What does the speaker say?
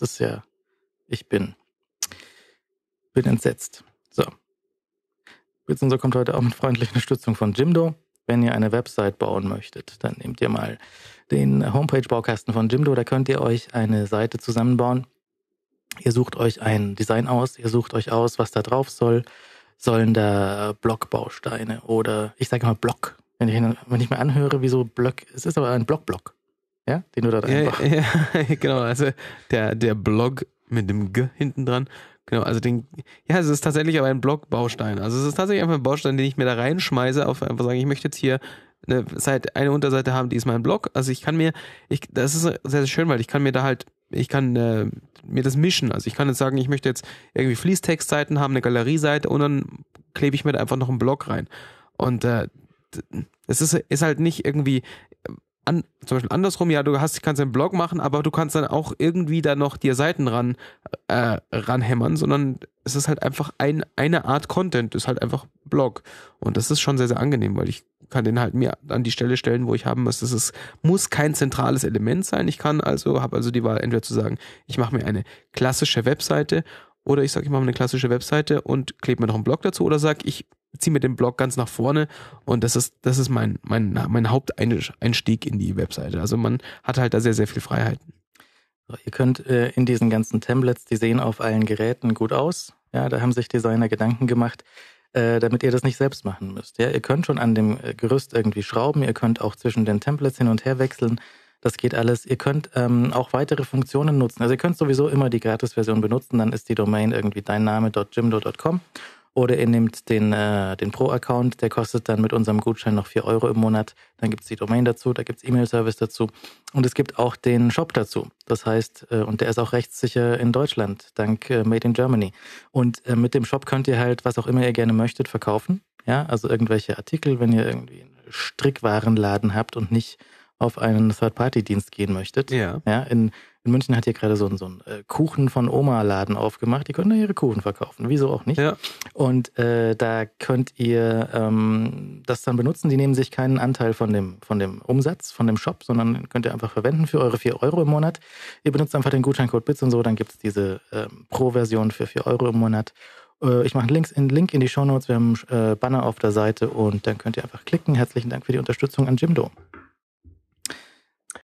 das ist ja, ich bin, bin entsetzt. So. Bitsensor kommt heute auch mit freundlicher Unterstützung von Jimdo. Wenn ihr eine Website bauen möchtet, dann nehmt ihr mal den Homepage-Baukasten von Jimdo. Da könnt ihr euch eine Seite zusammenbauen. Ihr sucht euch ein Design aus, ihr sucht euch aus, was da drauf soll. Sollen da Blockbausteine oder ich sage mal Block. Wenn ich, wenn ich mir anhöre, wieso Block, es ist aber ein Block-Block ja, den du da einfach. Ja, ja, genau, also der, der Blog mit dem G hinten dran. Genau, also den, ja, es ist tatsächlich aber ein Blog-Baustein. Also es ist tatsächlich einfach ein Baustein, den ich mir da reinschmeiße, auf einfach sagen, ich möchte jetzt hier eine, Seite, eine Unterseite haben, die ist mein Blog. Also ich kann mir, ich, das ist sehr, sehr schön, weil ich kann mir da halt, ich kann äh, mir das mischen. Also ich kann jetzt sagen, ich möchte jetzt irgendwie Fließtextseiten haben, eine Galerieseite und dann klebe ich mir da einfach noch einen Blog rein. Und äh, es ist, ist halt nicht irgendwie an, zum Beispiel andersrum, ja, du hast, kannst einen Blog machen, aber du kannst dann auch irgendwie da noch dir Seiten ran, äh, ranhämmern, sondern es ist halt einfach ein, eine Art Content, ist halt einfach Blog. Und das ist schon sehr, sehr angenehm, weil ich kann den halt mir an die Stelle stellen, wo ich haben muss. Das ist, muss kein zentrales Element sein. Ich kann also, habe also die Wahl, entweder zu sagen, ich mache mir eine klassische Webseite oder ich sage, ich mache mir eine klassische Webseite und klebe mir noch einen Blog dazu oder sage, ich ziehe mir den Blog ganz nach vorne und das ist, das ist mein, mein, mein Haupteinstieg in die Webseite. Also man hat halt da sehr, sehr viel Freiheiten. ihr könnt äh, in diesen ganzen Templates, die sehen auf allen Geräten gut aus. Ja, da haben sich Designer Gedanken gemacht, äh, damit ihr das nicht selbst machen müsst. Ja, ihr könnt schon an dem äh, Gerüst irgendwie schrauben, ihr könnt auch zwischen den Templates hin und her wechseln. Das geht alles. Ihr könnt ähm, auch weitere Funktionen nutzen. Also ihr könnt sowieso immer die Gratis-Version benutzen, dann ist die Domain irgendwie deinname.jimdo.com oder ihr nehmt den, äh, den Pro-Account, der kostet dann mit unserem Gutschein noch 4 Euro im Monat. Dann gibt es die Domain dazu, da gibt es E-Mail-Service dazu. Und es gibt auch den Shop dazu. Das heißt, äh, und der ist auch rechtssicher in Deutschland, dank äh, Made in Germany. Und äh, mit dem Shop könnt ihr halt, was auch immer ihr gerne möchtet, verkaufen. Ja, also irgendwelche Artikel, wenn ihr irgendwie einen Strickwarenladen habt und nicht auf einen Third-Party-Dienst gehen möchtet. Ja. ja in, in München hat hier gerade so ein, so ein äh, Kuchen von Oma-Laden aufgemacht. Die können da ihre Kuchen verkaufen. Wieso auch nicht? Ja. Und äh, da könnt ihr ähm, das dann benutzen. Die nehmen sich keinen Anteil von dem, von dem Umsatz, von dem Shop, sondern könnt ihr einfach verwenden für eure 4 Euro im Monat. Ihr benutzt einfach den Gutscheincode BITS und so. Dann gibt es diese ähm, Pro-Version für 4 Euro im Monat. Äh, ich mache einen Link in die Show Notes. Wir haben einen äh, Banner auf der Seite und dann könnt ihr einfach klicken. Herzlichen Dank für die Unterstützung an Jimdo.